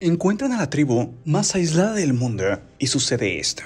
Encuentran a la tribu más aislada del mundo y sucede esto.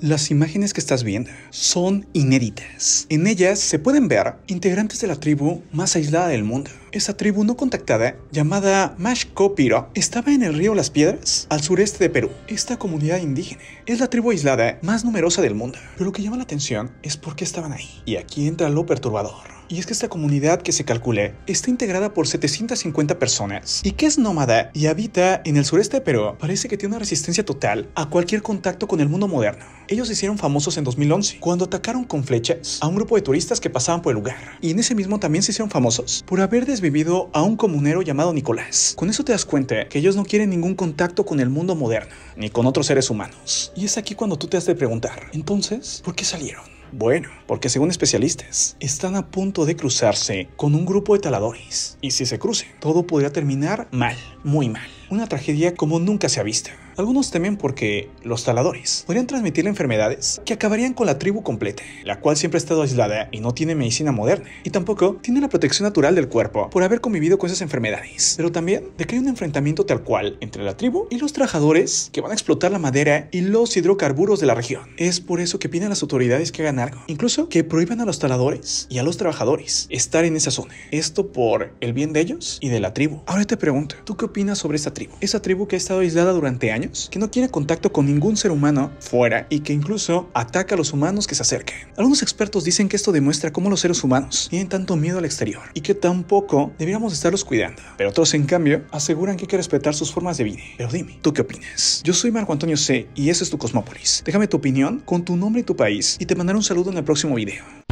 Las imágenes que estás viendo son inéditas. En ellas se pueden ver integrantes de la tribu más aislada del mundo. Esta tribu no contactada, llamada Mashkopiro, estaba en el río Las Piedras, al sureste de Perú. Esta comunidad indígena es la tribu aislada más numerosa del mundo, pero lo que llama la atención es por qué estaban ahí. Y aquí entra lo perturbador. Y es que esta comunidad que se calcule está integrada por 750 personas y que es nómada y habita en el sureste de Perú, parece que tiene una resistencia total a cualquier contacto con el mundo moderno. Ellos se hicieron famosos en 2011 cuando atacaron con flechas a un grupo de turistas que pasaban por el lugar. Y en ese mismo también se hicieron famosos por haber vivido a un comunero llamado Nicolás. Con eso te das cuenta que ellos no quieren ningún contacto con el mundo moderno, ni con otros seres humanos. Y es aquí cuando tú te has de preguntar, entonces, ¿por qué salieron? Bueno, porque según especialistas, están a punto de cruzarse con un grupo de taladores. Y si se crucen, todo podría terminar mal, muy mal. Una tragedia como nunca se ha visto. Algunos temen porque los taladores podrían transmitir enfermedades que acabarían con la tribu completa, la cual siempre ha estado aislada y no tiene medicina moderna, y tampoco tiene la protección natural del cuerpo por haber convivido con esas enfermedades, pero también de que hay un enfrentamiento tal cual entre la tribu y los trabajadores que van a explotar la madera y los hidrocarburos de la región. Es por eso que piden a las autoridades que hagan algo, incluso que prohíban a los taladores y a los trabajadores estar en esa zona. Esto por el bien de ellos y de la tribu. Ahora te pregunto, ¿tú qué opinas sobre esta tribu? Esa tribu que ha estado aislada durante años que no quiere contacto con ningún ser humano fuera y que incluso ataca a los humanos que se acerquen. Algunos expertos dicen que esto demuestra cómo los seres humanos tienen tanto miedo al exterior y que tampoco deberíamos estarlos cuidando. Pero otros, en cambio, aseguran que hay que respetar sus formas de vida. Pero dime, ¿tú qué opinas? Yo soy Marco Antonio C y ese es tu Cosmópolis. Déjame tu opinión con tu nombre y tu país y te mandaré un saludo en el próximo video.